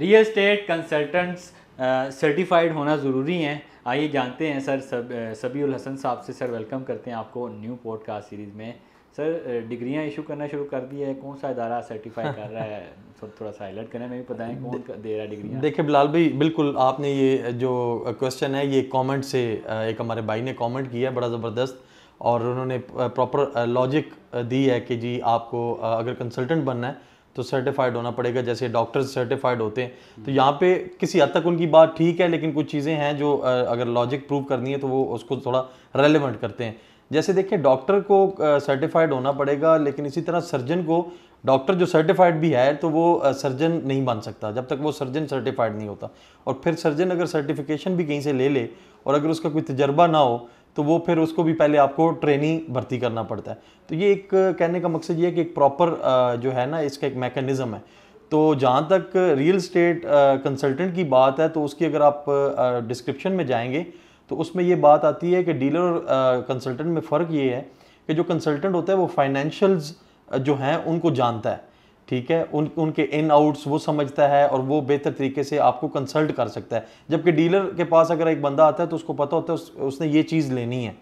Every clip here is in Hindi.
रियल स्टेट कंसल्टेंट्स सर्टिफाइड होना ज़रूरी है आइए जानते हैं सर सब uh, सबील हसन साहब से सर वेलकम करते हैं आपको न्यू पॉडकास्ट सीरीज़ में सर uh, डिग्रियां इशू करना शुरू कर दी है कौन सा इदारा सर्टिफाई कर रहा है थोड़ा थोड़ा सा हाईलाइट करें मैं भी है कौन दे रहा है डिग्री देखिए बिलाल भाई बिल्कुल आपने ये जो क्वेश्चन है ये कमेंट से uh, एक हमारे भाई ने कमेंट किया है बड़ा ज़बरदस्त और उन्होंने प्रॉपर लॉजिक दी है कि जी आपको अगर कंसल्टेंट बनना है तो सर्टिफाइड होना पड़ेगा जैसे डॉक्टर सर्टिफाइड होते हैं तो यहाँ पे किसी हद तक उनकी बात ठीक है लेकिन कुछ चीज़ें हैं जो अगर लॉजिक प्रूव करनी है तो वो उसको थोड़ा रेलिवेंट करते हैं जैसे देखिए डॉक्टर को सर्टिफाइड होना पड़ेगा लेकिन इसी तरह सर्जन को डॉक्टर जो सर्टिफाइड भी है तो वो सर्जन नहीं बन सकता जब तक वो सर्जन सर्टिफाइड नहीं होता और फिर सर्जन अगर सर्टिफिकेशन भी कहीं से ले ले और अगर उसका कोई तजर्बा ना हो तो वो फिर उसको भी पहले आपको ट्रेनिंग भर्ती करना पड़ता है तो ये एक कहने का मकसद ये है कि एक प्रॉपर जो है ना इसका एक मैकेनिज़्म है तो जहाँ तक रियल स्टेट कंसल्टेंट की बात है तो उसकी अगर आप डिस्क्रिप्शन में जाएंगे तो उसमें ये बात आती है कि डीलर और कंसल्टेंट में फ़र्क ये है कि जो कंसल्टेंट होता है वो फाइनेंशियल्स जो हैं उनको जानता है ठीक है उन उनके इन आउट्स वो समझता है और वो बेहतर तरीके से आपको कंसल्ट कर सकता है जबकि डीलर के पास अगर एक बंदा आता है तो उसको पता होता है उस, उसने ये चीज़ लेनी है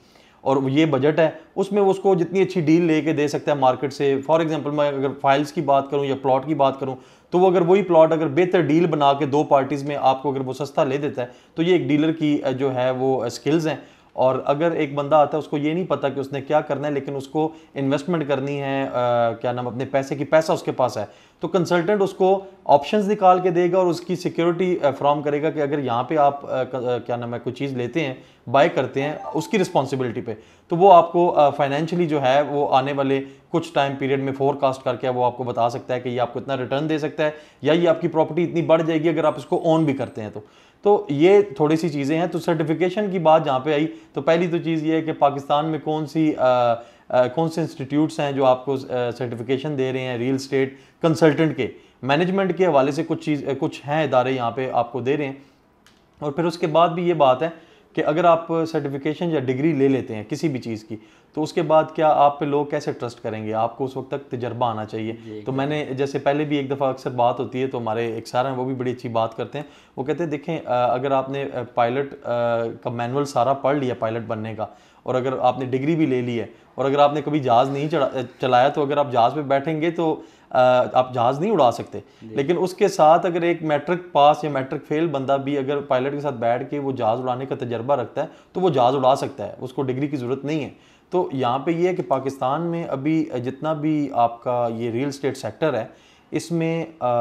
और ये बजट है उसमें वो उसको जितनी अच्छी डील लेके दे सकता है मार्केट से फॉर एग्जांपल मैं अगर फाइल्स की बात करूँ या प्लॉट की बात करूँ तो वो अगर वही प्लॉट अगर बेहतर डील बना के दो पार्टीज़ में आपको अगर वो सस्ता ले देता है तो ये एक डीलर की जो है वो स्किल्स हैं और अगर एक बंदा आता है उसको ये नहीं पता कि उसने क्या करना है लेकिन उसको इन्वेस्टमेंट करनी है आ, क्या नाम अपने पैसे की पैसा उसके पास है तो कंसल्टेंट उसको ऑप्शंस निकाल के देगा और उसकी सिक्योरिटी फ्राम करेगा कि अगर यहाँ पे आप आ, क्या नाम है कोई चीज़ लेते हैं बाय करते हैं उसकी रिस्पॉन्सिबिलिटी पे तो वो आपको फाइनेंशियली जो है वो आने वाले कुछ टाइम पीरियड में फोरकास्ट करके वो आपको बता सकता है कि ये आपको इतना रिटर्न दे सकता है या ये आपकी प्रॉपर्टी इतनी बढ़ जाएगी अगर आप इसको ऑन भी करते हैं तो तो ये थोड़ी सी चीज़ें हैं तो सर्टिफिकेशन की बात जहाँ पे आई तो पहली तो चीज़ ये है कि पाकिस्तान में कौन सी आ, आ, कौन से इंस्टीट्यूट्स हैं जो आपको सर्टिफिकेशन दे रहे हैं रियल स्टेट कंसल्टेंट के मैनेजमेंट के हवाले से कुछ चीज़ कुछ हैं इदारे यहाँ पे आपको दे रहे हैं और फिर उसके बाद भी ये बात है कि अगर आप सर्टिफिकेशन या डिग्री ले लेते हैं किसी भी चीज़ की तो उसके बाद क्या आप पे लोग कैसे ट्रस्ट करेंगे आपको उस वक्त तक तजर्बा आना चाहिए तो मैंने जैसे पहले भी एक दफ़ा अक्सर बात होती है तो हमारे एक सारा हैं वो भी बड़ी अच्छी बात करते हैं वो कहते हैं देखें अगर आपने पायलट का मैनुअल सारा पढ़ लिया पायलट बनने का और अगर आपने डिग्री भी ले ली है और अगर आपने कभी जहाज़ नहीं चढ़ा चलाया तो अगर आप जहाज़ पे बैठेंगे तो आप जहाज़ नहीं उड़ा सकते लेकिन उसके साथ अगर एक मैट्रिक पास या मैट्रिक फेल बंदा भी अगर पायलट के साथ बैठ के वो जहाज़ उड़ाने का तजर्बा रखता है तो वो जहाज़ उड़ा सकता है उसको डिग्री की ज़रूरत नहीं है तो यहाँ पे ये है कि पाकिस्तान में अभी जितना भी आपका ये रियल स्टेट सेक्टर है इसमें आ,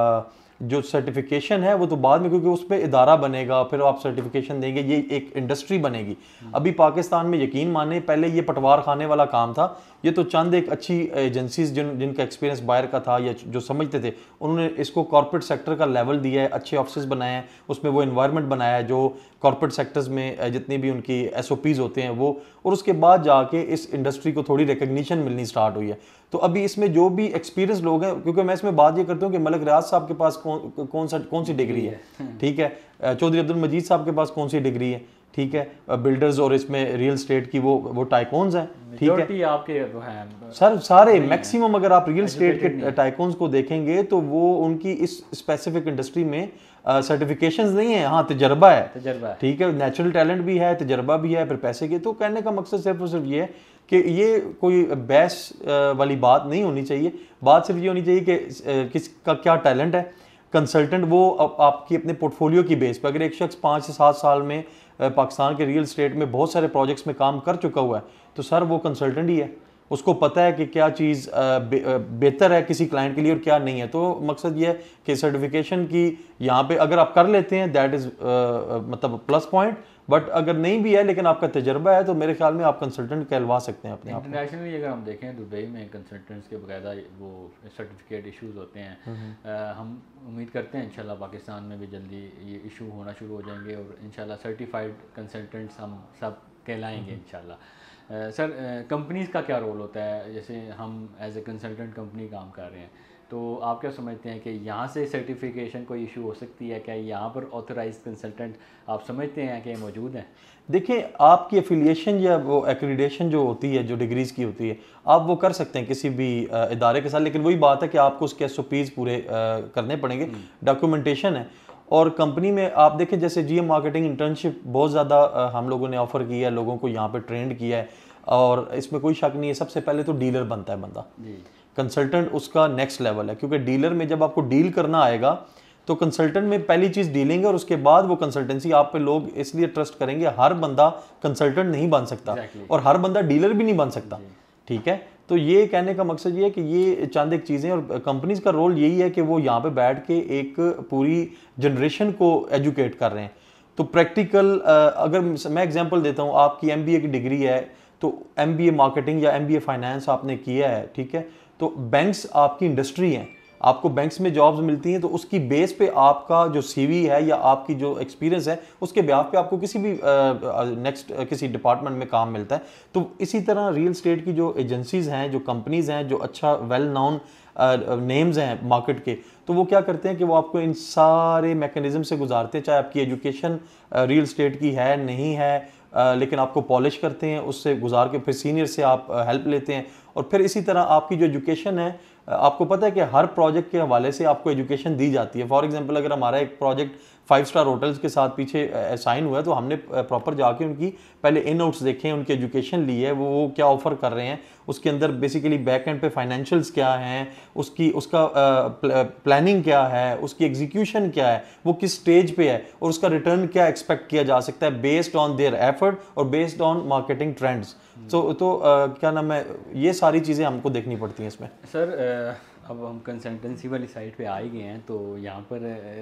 जो सर्टिफिकेशन है वो तो बाद में क्योंकि उस पर इदारा बनेगा फिर आप सर्टिफिकेशन देंगे ये एक इंडस्ट्री बनेगी हम्म। अभी पाकिस्तान में यकीन माने पहले ये पटवार खाने वाला काम था ये तो चंद एक अच्छी एजेंसीज जिन जिनका एक्सपीरियंस बाहर का था या जो समझते थे उन्होंने इसको कॉरपोरेट सेक्टर का लेवल दिया है अच्छे ऑफिस बनाए हैं उसमें वो इन्वायरमेंट बनाया है जो कॉरपोरेट सेक्टर्स में जितनी भी उनकी एस होते हैं वो और उसके बाद जाके इस इंडस्ट्री को थोड़ी रिकग्निशन मिलनी स्टार्ट हुई है तो अभी इसमें जो भी एक्सपीरियंस लोग हैं क्योंकि मैं इसमें बात ये करता हूँ कि मलक रियाज साहब के पास कौन कौन सा कौन सी डिग्री है हम्म। ठीक है चौधरी अब्दुल मजीद साहब के पास कौन सी डिग्री है ठीक है बिल्डर्स और इसमें रियल स्टेट की वो वो टाइकोन्स हैं ठीक है आपके वो हैं सर सारे मैक्सिमम अगर आप रियल स्टेट के टाइकोन्स को देखेंगे तो वो उनकी इस स्पेसिफिक इंडस्ट्री में सर्टिफिकेशंस नहीं है हाँ तजर्बा है तजर्बा ठीक है नेचुरल टैलेंट भी है तजर्बा भी है फिर पैसे के तो कहने का मकसद सिर्फ और सिर्फ ये है कि ये कोई बैस वाली बात नहीं होनी चाहिए बात सिर्फ ये होनी चाहिए कि किसका क्या टैलेंट है कंसल्टेंट वो आपकी अपने पोर्टफोलियो की बेस पर अगर एक शख्स पाँच से सात साल में पाकिस्तान के रियल स्टेट में बहुत सारे प्रोजेक्ट्स में काम कर चुका हुआ है तो सर वो कंसल्टेंट ही है उसको पता है कि क्या चीज़ बेहतर है किसी क्लाइंट के लिए और क्या नहीं है तो मकसद ये है कि सर्टिफिकेशन की यहाँ पे अगर आप कर लेते हैं दैट इज़ मतलब प्लस पॉइंट बट अगर नहीं भी है लेकिन आपका तजर्बा है तो मेरे ख्याल में आप कंसल्टेंट कहलवा सकते हैं अपने इंटरनेशनली अगर हम देखें दुबई में कंसल्टेंट्स के बकायदा वो सर्टिफिकेट इश्यूज होते हैं आ, हम्म, हम्म। हम उम्मीद करते हैं इंशाल्लाह पाकिस्तान में भी जल्दी ये इशू होना शुरू हो जाएंगे और इंशाल्लाह सर्टिफाइड कंसल्टेंट्स हम सब कहलाएँगे हम्म। इनशाला सर कंपनीज़ का क्या रोल होता है जैसे हम एज ए कंसल्टेंट कंपनी काम कर रहे हैं तो आप क्या समझते हैं कि यहाँ से सर्टिफिकेशन कोई इशू हो सकती है क्या यहाँ पर ऑथराइज कंसल्टेंट आप समझते हैं कि मौजूद हैं देखिए आपकी एफिलिएशन या वो एक्रीडेशन जो होती है जो डिग्रीज़ की होती है आप वो कर सकते हैं किसी भी इदारे के साथ लेकिन वही बात है कि आपको उसके एस पूरे करने पड़ेंगे डॉक्यूमेंटेशन हम्म। है और कंपनी में आप देखें जैसे जी मार्केटिंग इंटर्नशिप बहुत ज़्यादा हम लोगों ने ऑफ़र किया है लोगों को यहाँ पर ट्रेंड किया है और इसमें कोई शक नहीं है सबसे पहले तो डीलर बनता है बंदा कंसल्टेंट उसका नेक्स्ट लेवल है क्योंकि डीलर में जब आपको डील करना आएगा तो कंसल्टेंट में पहली चीज़ डीलिंग है और उसके बाद वो कंसल्टेंसी आप पे लोग इसलिए ट्रस्ट करेंगे हर बंदा कंसल्टेंट नहीं बन सकता exactly. और हर बंदा डीलर भी नहीं बन सकता ठीक है तो ये कहने का मकसद ये है कि ये चंद एक चीज़ें और कंपनीज का रोल यही है कि वो यहाँ पे बैठ के एक पूरी जनरेशन को एजुकेट कर रहे हैं तो प्रैक्टिकल अगर मैं एग्जांपल देता हूँ आपकी एमबीए की डिग्री है तो एमबीए मार्केटिंग या एमबीए फाइनेंस आपने किया है ठीक है तो बैंक्स आपकी इंडस्ट्री हैं आपको बैंक्स में जॉब्स मिलती हैं तो उसकी बेस पे आपका जो सीवी है या आपकी जो एक्सपीरियंस है उसके ब्याह पे आपको किसी भी नेक्स्ट किसी डिपार्टमेंट में काम मिलता है तो इसी तरह रियल स्टेट की जो एजेंसीज़ हैं जो कंपनीज़ हैं जो अच्छा वेल नाउन नेम्स हैं मार्केट के तो वो क्या करते हैं कि वो आपको इन सारे मेकनिज़म से गुजारते हैं चाहे आपकी एजुकेशन रियल स्टेट की है नहीं है लेकिन आपको पॉलिश करते हैं उससे गुजार के फिर सीनियर से आप हेल्प लेते हैं और फिर इसी तरह आपकी जो एजुकेशन है आपको पता है कि हर प्रोजेक्ट के हवाले से आपको एजुकेशन दी जाती है फॉर एग्जांपल अगर हमारा एक प्रोजेक्ट फाइव स्टार होटल्स के साथ पीछे साइन हुआ है तो हमने प्रॉपर जाके उनकी पहले इन आउट्स देखे उनकी एजुकेशन ली है वो वो क्या ऑफर कर रहे हैं उसके अंदर बेसिकली बैक एंड पे फाइनेंशियल्स क्या हैं उसकी उसका प्लानिंग क्या है उसकी एग्जीक्यूशन क्या है वो किस स्टेज पे है और उसका रिटर्न क्या एक्सपेक्ट किया जा सकता है बेस्ड ऑन देयर एफर्ट और बेस्ड ऑन मार्केटिंग ट्रेंड्स तो तो आ, क्या नाम है ये सारी चीज़ें हमको देखनी पड़ती हैं इसमें सर आ... अब हम कंसल्टेंसी वाली साइड पे आ ही गए हैं तो यहाँ पर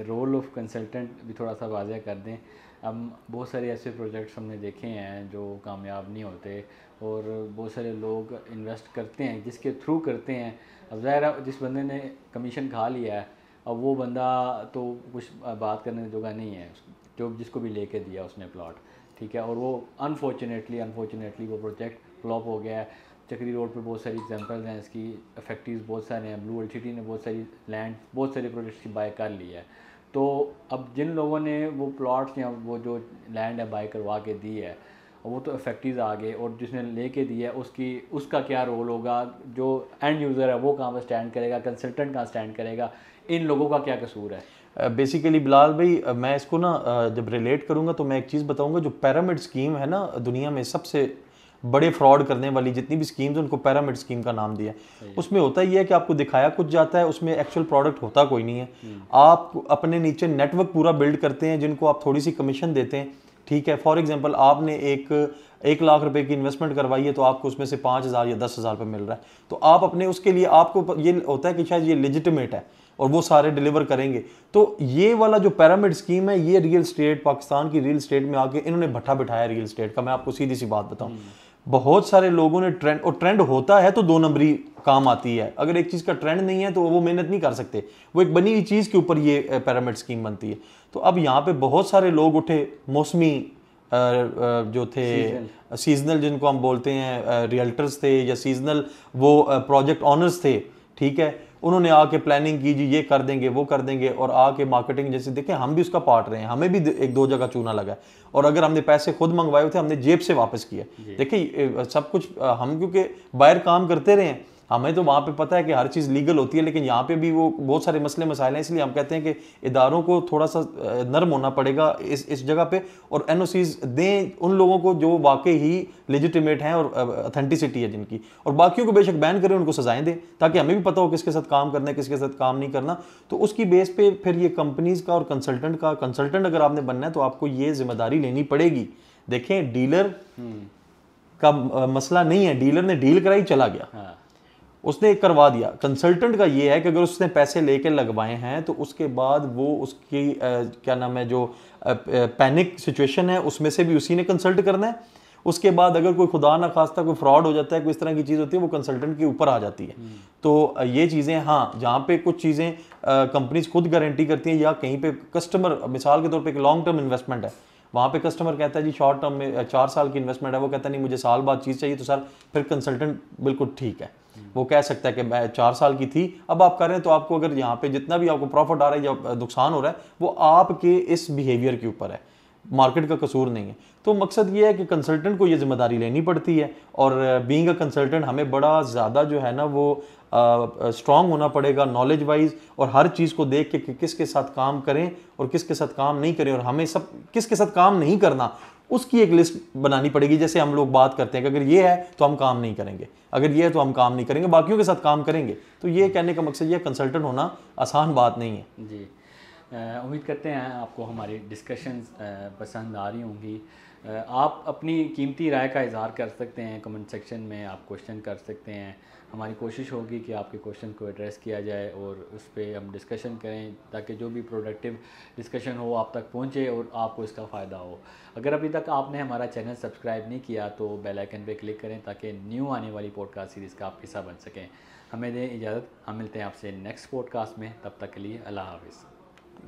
रोल ऑफ कंसल्टेंट भी थोड़ा सा वाजह कर दें हम बहुत सारे ऐसे प्रोजेक्ट्स हमने देखे हैं जो कामयाब नहीं होते और बहुत सारे लोग इन्वेस्ट करते हैं जिसके थ्रू करते हैं अब ज़ाहिर जिस बंदे ने कमीशन खा लिया है अब वो बंदा तो कुछ बात करने जगह नहीं है जो जिसको भी लेके दिया उसने प्लॉट ठीक है और वो अनफॉर्चुनेटली अनफॉर्चुनेटली वो प्रोजेक्ट फ्लॉप हो गया है चक्री रोड पे बहुत सारी एग्जांपल्स हैं इसकी फैक्ट्रीज़ बहुत सारे हैं ब्लू वर्ल्ड सिटी ने बहुत सारी लैंड बहुत सारे प्रोजेक्ट्स की बाय कर ली है तो अब जिन लोगों ने वो प्लॉट्स या वो जो लैंड है बाय करवा के दी है वो तो फैक्ट्रीज आ गए और जिसने ले के दिया उसकी उसका क्या रोल होगा जो एंड यूज़र है वो कहाँ पर स्टैंड करेगा कंसल्टेंट कहाँ स्टैंड करेगा इन लोगों का क्या कसूर है बेसिकली बिलाल भाई मैं इसको ना जब रिलेट करूँगा तो मैं एक चीज़ बताऊँगा जो पैरामिड स्कीम है ना दुनिया में सबसे बड़े फ्रॉड करने वाली जितनी भी स्कीम्स उनको पैरामिड स्कीम का नाम दिया उसमें होता ही है कि आपको दिखाया कुछ जाता है उसमें एक्चुअल प्रोडक्ट होता कोई नहीं है हम्म। आप अपने नीचे नेटवर्क पूरा बिल्ड करते हैं जिनको आप थोड़ी सी कमीशन देते हैं ठीक है फॉर एग्जाम्पल आपने एक एक लाख रुपए की इन्वेस्टमेंट करवाई है तो आपको उसमें से पाँच हज़ार या दस हज़ार रुपये मिल रहा है तो आप अपने उसके लिए आपको ये होता है कि शायद ये लेजिटिमेट है और वो सारे डिलीवर करेंगे तो ये वाला जो पैरामिड स्कीम है ये रियल स्टेट पाकिस्तान की रियल स्टेट में आके इन्होंने भट्ठा बिठाया रियल स्टेट का मैं आपको सीधी सी बात बताऊँ हम्म। बहुत सारे लोगों ने ट्रेंड और ट्रेंड होता है तो दो नंबरी काम आती है अगर एक चीज़ का ट्रेंड नहीं है तो वो मेहनत नहीं कर सकते वो एक बनी हुई चीज़ के ऊपर ये पैरामिड स्कीम बनती है तो अब यहाँ पे बहुत सारे लोग उठे मौसमी जो थे सीजनल जिनको हम बोलते हैं रियल्टर्स थे या सीजनल वो प्रोजेक्ट ऑनर्स थे ठीक है उन्होंने आके प्लानिंग की जी ये कर देंगे वो कर देंगे और आके मार्केटिंग जैसे देखें हम भी उसका पार्ट रहे हैं हमें भी एक दो जगह चूना लगा है और अगर हमने पैसे खुद मंगवाए थे हमने जेब से वापस किया देखिए सब कुछ हम क्योंकि बाहर काम करते रहे हैं हमें तो वहाँ पे पता है कि हर चीज़ लीगल होती है लेकिन यहाँ पे भी वो बहुत सारे मसले मसाइल हैं इसलिए हम कहते हैं कि इदारों को थोड़ा सा नर्म होना पड़ेगा इस इस जगह पे और एन दें उन लोगों को जो वाकई ही लेजिटिमेट हैं और अथेंटिसिटी है जिनकी और बाकियों को बेशक बैन करें उनको सजाएं दें ताकि हमें भी पता हो किसके साथ काम करना है किसके साथ काम नहीं करना तो उसकी बेस पर फिर ये कंपनीज़ का और कंसल्टेंट का कंसल्टेंट अगर आपने बनना है तो आपको ये जिम्मेदारी लेनी पड़ेगी देखें डीलर हम्म। का मसला नहीं है डीलर ने डील कराई चला गया हाँ। उसने एक करवा दिया कंसल्टेंट का ये है कि अगर उसने पैसे लेके लगवाए हैं तो उसके बाद वो उसकी आ, क्या नाम है जो पैनिक सिचुएशन है उसमें से भी उसी ने कंसल्ट करना है उसके बाद अगर कोई खुदा ना खास्ता कोई फ्रॉड हो जाता है कोई इस तरह की चीज़ होती है वो कंसल्टेंट के ऊपर आ जाती है हम्म। तो ये चीज़ें हाँ जहाँ पे कुछ चीज़ें कंपनीज खुद गारंटी करती हैं या कहीं पे कस्टमर मिसाल के तौर पे एक लॉन्ग टर्म इन्वेस्टमेंट है वहाँ पे कस्टमर कहता है जी शॉर्ट टर्म में चार साल की इन्वेस्टमेंट है वो कहता है, नहीं मुझे साल बाद चीज़ चाहिए तो सर फिर कंसल्टेंट बिल्कुल ठीक है वो कह सकता है कि मैं चार साल की थी अब आप कर रहे हैं तो आपको अगर यहाँ पे जितना भी आपको प्रॉफिट आ रहा है या नुकसान हो रहा है वो आपके इस बिहेवियर के ऊपर है मार्केट का कसूर नहीं है तो मकसद ये है कि कंसल्टेंट को ये जिम्मेदारी लेनी पड़ती है और बीइंग अ कंसल्टेंट हमें बड़ा ज़्यादा जो है ना वो स्ट्रांग होना पड़ेगा नॉलेज वाइज और हर चीज़ को देख के कि किसके साथ काम करें और किसके साथ काम नहीं करें और हमें सब किसके साथ काम नहीं करना उसकी एक लिस्ट बनानी पड़ेगी जैसे हम लोग बात करते हैं कि अगर ये है तो हम काम नहीं करेंगे अगर ये है तो हम काम नहीं करेंगे बाकियों के साथ काम करेंगे तो ये कहने का मकसद ये कंसल्टेंट होना आसान बात नहीं है जी उम्मीद करते हैं आपको हमारी डिस्कशन पसंद आ रही होंगी आप अपनी कीमती राय का इजहार कर सकते हैं कमेंट सेक्शन में आप क्वेश्चन कर सकते हैं हमारी कोशिश होगी कि आपके क्वेश्चन को एड्रेस किया जाए और उस पर हम डिस्कशन करें ताकि जो भी प्रोडक्टिव डिस्कशन हो आप तक पहुँचे और आपको इसका फ़ायदा हो अगर अभी तक आपने हमारा चैनल सब्सक्राइब नहीं किया तो बेल आइकन क्लिक करें ताकि न्यू आने वाली पॉडकास्ट सीरीज़ का आप हिस्सा बन सकें हमें दें इजाज़त हम मिलते हैं आपसे नेक्स्ट पॉडकास्ट में तब तक के लिए अल्लाह हाफिज़